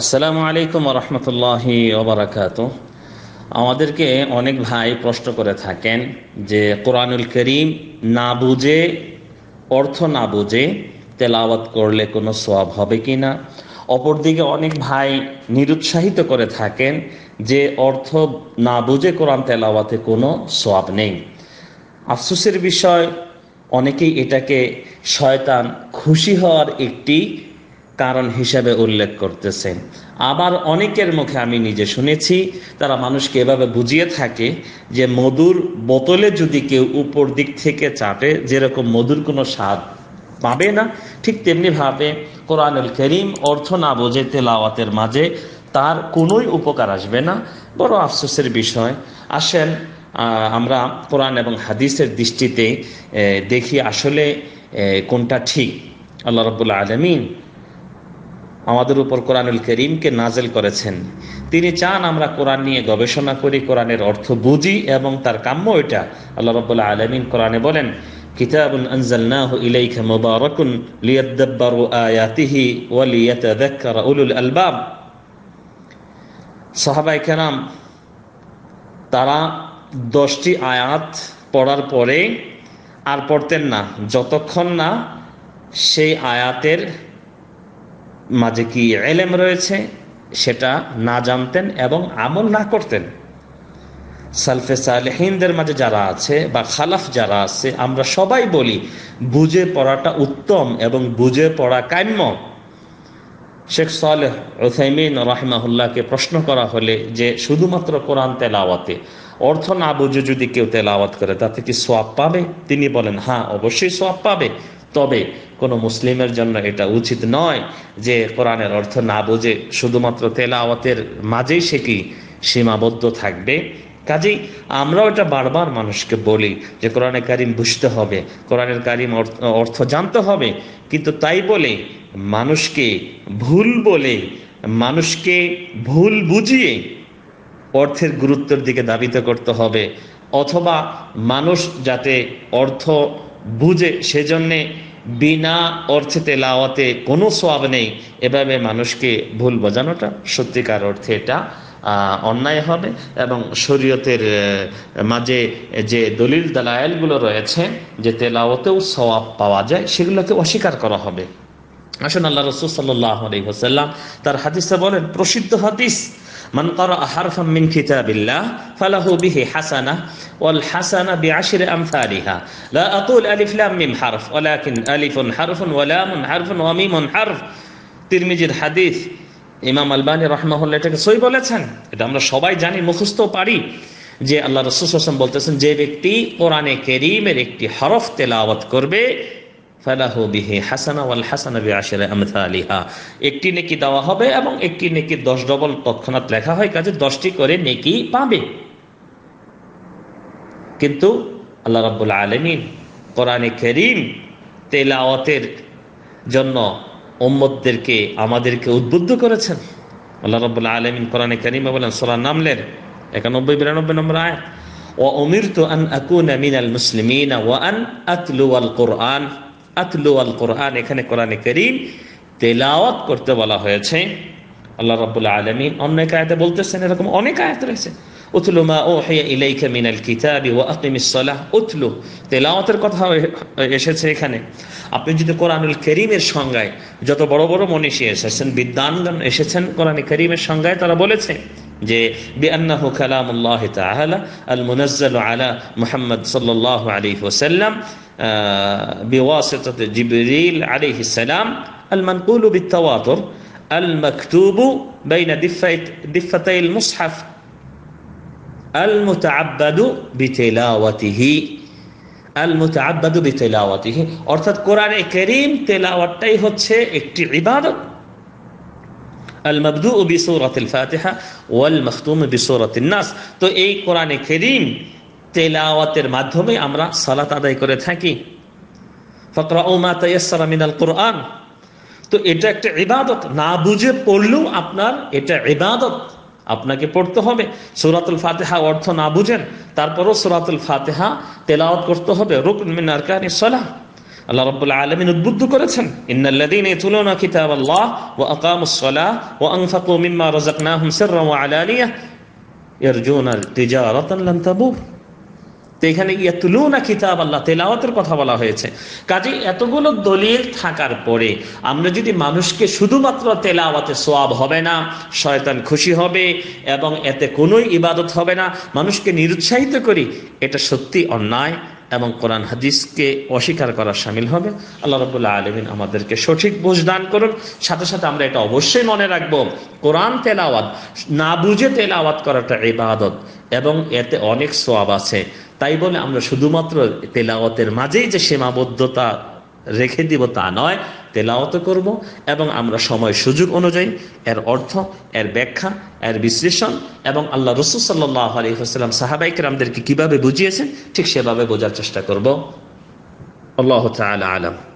আসসালামু আলাইকুম রহমতুল্লাহ ওবরাকাত আমাদেরকে অনেক ভাই প্রশ্ন করে থাকেন যে কোরআনুল করিম না বুঝে অর্থ না বুঝে তেলাওয়াত করলে কোনো সব হবে কি না অপরদিকে অনেক ভাই নিরুৎসাহিত করে থাকেন যে অর্থ না বুঝে কোরআন তেলাওয়াতে কোনো সব নেই আফসুসের বিষয় অনেকেই এটাকে শয়তান খুশি হওয়ার একটি কারণ হিসাবে উল্লেখ করতেছেন আবার অনেকের মুখে আমি নিজে শুনেছি তারা মানুষকে এভাবে বুঝিয়ে থাকে যে মধুর বোতলে যদি কেউ উপর দিক থেকে চাটে যেরকম মধুর কোনো স্বাদ পাবে না ঠিক তেমনিভাবে কোরআনুল করিম অর্থ না বোঝে তেলাওয়াতের মাঝে তার কোনোই উপকার আসবে না বড় আফসোসের বিষয় আসেন আমরা কোরআন এবং হাদিসের দৃষ্টিতে দেখি আসলে কোনটা ঠিক আল্লাহ রবুল্লা আলমিন আমাদের উপর কোরআনুল করিমকে নাজেল করেছেন তিনি চান আমরা কোরআন নিয়ে গবেষণা করি কোরআনের অর্থ বুঝি এবং তার কাম্য এটা আল্লাহ রবাহ আলমিন কোরআনে বলেন তারা দশটি আয়াত পড়ার পরে আর পড়তেন না যতক্ষণ না সেই আয়াতের মাঝে কি এলেম রয়েছে সেটা না জানতেন এবং আমল না করতেন সালফে সালেহিনদের মাঝে যারা আছে বা খালাফ যারা আছে আমরা সবাই বলি বুঝে পড়াটা উত্তম এবং বুঝে পড়া কাম্য শেখ সালেহ ওসাইমিন রাহিমাহুল্লাহকে প্রশ্ন করা হলে যে শুধুমাত্র কোরআন তেলাওয়াতে অর্থ না বুঝে যদি কেউ তেলাওয়াত করে তাতে কি সোয়াব পাবে তিনি বলেন হ্যাঁ অবশ্যই সোয়াব পাবে তবে কোনো মুসলিমের জন্য এটা উচিত নয় যে কোরআনের অর্থ না বোঝে শুধুমাত্র তেলাওয়াতের মাঝেই সে কি সীমাবদ্ধ থাকবে কাজেই আমরাও এটা বারবার মানুষকে বলি যে কোরআনে কারিম বুঝতে হবে কোরআনের কারিম অর্থ জানতে হবে কিন্তু তাই বলে মানুষকে ভুল বলে মানুষকে ভুল বুঝিয়ে অর্থের গুরুত্বের দিকে দাবিত করতে হবে অথবা মানুষ যাতে অর্থ বুঝে সেজন্যে বিনা অর্থে তেলাওয়াতে কোনো সোয়াব নেই এভাবে মানুষকে ভুল বোঝানোটা সত্যিকার অর্থে এটা অন্যায় হবে এবং শরীয়তের মাঝে যে দলিল দালায়ালগুলো রয়েছে যে তেলাওয়াতেও সওয়াব পাওয়া যায় সেগুলোকে অস্বীকার করা হবে আসুন আল্লাহ রসুল সাল্লাহ হোসাল্লাম তার হাদিসে বলেন প্রসিদ্ধ হাদিস মান করা হারফাম মিন খিতাবিল্লাহ ফালাহু বিহি হাসানা ওয়াল হাসানা বিআশর আমসালিহা লা আকুল আলিফ লাম মিম হারফ ওয়ালাকিন আলিফুন হারফুন ওয়া লামুন হারফুন ওয়া মিমুন হারফ তিরমিজির হাদিস ইমাম আলবানী রহমাহুল্লাহ এটাকে সই বলেছেন এটা আমরা সবাই জানি মুখস্থ পারি যে আল্লাহ রসুল হাসান বলতেছেন যে ব্যক্তি কোরআনে কেরিমের একটি হরফ তেলাওয়াত করবে ফালাহু বিহি হাসানা ওয়াল হাসানা বি আশরে আমসালিহা একটি নেকি দেওয়া হবে এবং একটি নেকি দশ ডবল তৎক্ষণাৎ লেখা হয় কাজে দশটি করে নেকি পাবে কিন্তু আল্লাহ রাব্বুল আলমিন কোরআনে করিম তেলাওয়াতের জন্য ওম্মদদেরকে আমাদেরকে উদ্বুদ্ধ করেছেন আল্লাহ রবুল্লা আলমিন কোরআনে করিমে বলেন সোলা নামলের একানব্বই বিরানব্বই নম্বর আয় ও অমির তো আন আকুন আমিন আল মুসলিমিন ও আন আতলু আল কোরআন আতলু আল কোরআন এখানে কোরআনে করিম তেলাওয়াত করতে বলা হয়েছে আল্লাহ রবুল্লা আলমী এক আয়াতে বলতেছেন এরকম অনেক আয়াত রয়েছে উথলু মা ও ওহিয়া ইলাইকা মিনাল কিতাবি ওয়া আকিমিস সালাহ উতলু তেলাওয়াতের কথা এসেছে এখানে আপনি যদি কোরআনুল করিমের সংজ্ঞায় যত বড় বড় মনীষী এসেছেন বিদ্যানগণ এসেছেন কোরআন করিমের সংজ্ঞায় তারা বলেছে যে বিআনাহু কালাম আল্লাহ তাহলা আল মুনাজ্জাল আলা মুহাম্মদ সাল্লাহ আলী ওসাল্লাম بواسطة جبريل عليه السلام المنقول بالتواتر المكتوب بين دفتي المصحف المتعبد بتلاوته المتعبد بتلاوته অর্থাৎ কোরআনে করিম তেলাওয়াতটাই হচ্ছে একটি ইবাদত আল মবদু বিসৌরাতিল ফাতেহা ওয়াল মখতুম বিসৌরাতিন নাস তো এই কোরআনে কেরিম তেলাওয়াতের মাধ্যমে আমরা সালাত আদায় করে থাকি ফকরা ও মা তাইয়াসারা মিনাল কোরআন তো এটা একটা ইবাদত না বুঝে পড়লেও আপনার এটা ইবাদত আপনাকে পড়তে হবে সুরাতুল ফাতেহা অর্থ না বুঝেন তারপরও সুরাতুল ফাতেহা তেলাওয়াত করতে হবে রুকমিন আরকানি সলাহ আল্লাহ আলমিন উদ্বুদ্ধ করেছেন ইন্নাল্লাদিন আল্লাহ ও তেলাওয়াতের কথা বলা হয়েছে কাজে এতগুলো দলিল থাকার পরে আমরা যদি মানুষকে শুধুমাত্র তেলাওয়াতে সোয়াব হবে না শয়তান খুশি হবে এবং এতে কোনো ইবাদত হবে না মানুষকে নিরুৎসাহিত করি এটা সত্যি অন্যায় এবং কোরআন হাদিসকে অস্বীকার করা সামিল হবে আল্লাহ রবুল্লাহ আলমিন আমাদেরকে সঠিক বোঝ দান করুন সাথে সাথে আমরা এটা অবশ্যই মনে রাখবো কোরআন তেলাওয়াত না বুঝে তেলাওয়াত করাটা ইবাদত এবং এতে অনেক সোয়াব আছে তাই বলে আমরা শুধুমাত্র তেলাওয়াতের মাঝেই যে সীমাবদ্ধতা রেখে দিব তা নয় তেলাওত করব এবং আমরা সময় সুযোগ অনুযায়ী এর অর্থ এর ব্যাখ্যা এর বিশ্লেষণ এবং আল্লাহ রসুল সাল্লাহ আলহিহাস্লাম সাহাবাইকরামদেরকে কিভাবে বুঝিয়েছেন ঠিক সেভাবে বোঝার চেষ্টা করবো আল্লাহ আলম